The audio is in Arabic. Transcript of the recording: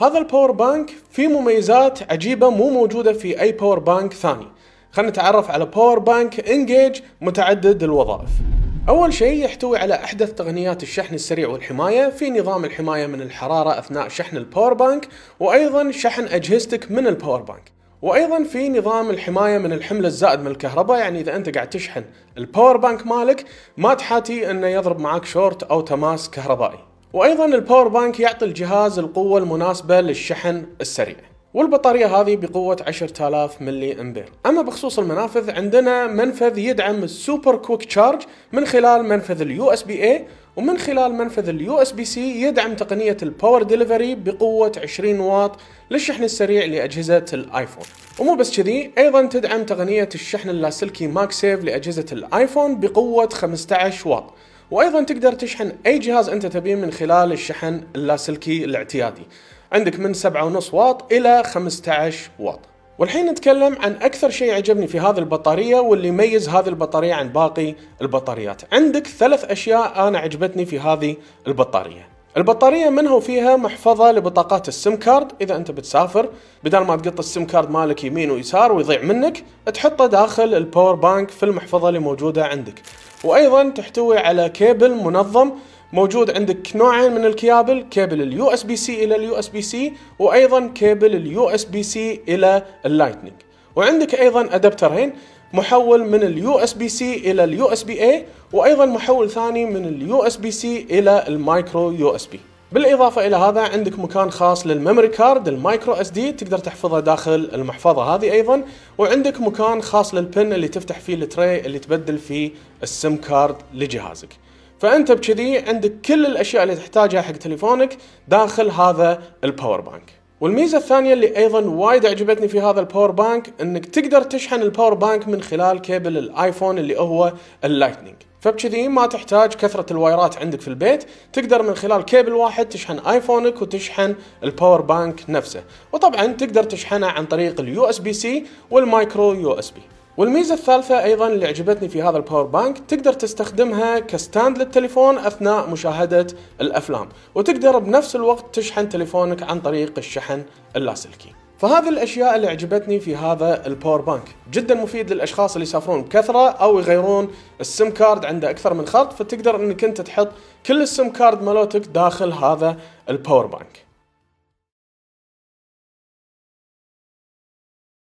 هذا الباور بانك فيه مميزات عجيبة مو موجودة في أي باور بانك ثاني خلنا نتعرف على باور بانك انجيج متعدد الوظائف أول شيء يحتوي على أحدث تقنيات الشحن السريع والحماية في نظام الحماية من الحرارة أثناء شحن الباور بانك وأيضا شحن أجهزتك من الباور بانك وايضا في نظام الحمايه من الحمل الزائد من الكهرباء يعني اذا انت قاعد تشحن الباور بانك مالك ما تحاتي انه يضرب معك شورت او تماس كهربائي وايضا الباور بانك يعطي الجهاز القوه المناسبه للشحن السريع والبطارية هذه بقوة 10000 ملي امبير اما بخصوص المنافذ عندنا منفذ يدعم السوبر كويك تشارج من خلال منفذ اليو اس بي اي ومن خلال منفذ اليو اس بي سي يدعم تقنية الباور ديليفري بقوة 20 واط للشحن السريع لأجهزة الايفون ومو بس كذي ايضا تدعم تقنية الشحن اللاسلكي ماك سيف لأجهزة الايفون بقوة 15 واط وايضا تقدر تشحن اي جهاز انت تبيه من خلال الشحن اللاسلكي الاعتيادي عندك من 7.5 واط الى 15 واط والحين نتكلم عن اكثر شيء عجبني في هذه البطاريه واللي يميز هذه البطاريه عن باقي البطاريات عندك ثلاث اشياء انا عجبتني في هذه البطاريه البطارية منها وفيها محفظة لبطاقات السيم كارد إذا أنت بتسافر بدل ما تقط السيم كارد مالك يمين ويسار ويضيع منك تحطه داخل الباور بانك في المحفظة اللي موجودة عندك وأيضا تحتوي على كيبل منظم موجود عندك نوعين من الكيابل كيبل اليو اس بي سي الى اليو اس بي سي وايضا كيبل اليو اس بي سي الى اللايتنينج وعندك ايضا ادابترين محول من اليو اس بي سي الى اليو اس بي اي وايضا محول ثاني من اليو اس بي سي الى المايكرو يو اس بي بالاضافه الى هذا عندك مكان خاص للميموري كارد المايكرو اس دي تقدر تحفظه داخل المحفظه هذه ايضا وعندك مكان خاص للبن اللي تفتح فيه التري اللي تبدل فيه السم كارد لجهازك فانت بكذي عندك كل الاشياء اللي تحتاجها حق تليفونك داخل هذا الباور بانك والميزه الثانيه اللي ايضا وايد عجبتني في هذا الباور بانك انك تقدر تشحن الباور بانك من خلال كيبل الايفون اللي هو اللايتنينج فبكذي ما تحتاج كثرة الوايرات عندك في البيت تقدر من خلال كيبل واحد تشحن ايفونك وتشحن الباور بانك نفسه وطبعا تقدر تشحنه عن طريق اليو اس بي سي والمايكرو يو اس بي والميزه الثالثه ايضا اللي عجبتني في هذا الباور بانك تقدر تستخدمها كستاند للتليفون اثناء مشاهده الافلام وتقدر بنفس الوقت تشحن تليفونك عن طريق الشحن اللاسلكي فهذه الاشياء اللي عجبتني في هذا الباور بانك جدا مفيد للاشخاص اللي يسافرون بكثره او يغيرون السم كارد عنده اكثر من خط فتقدر انك انت تحط كل السم كارد مالوتك داخل هذا الباور بانك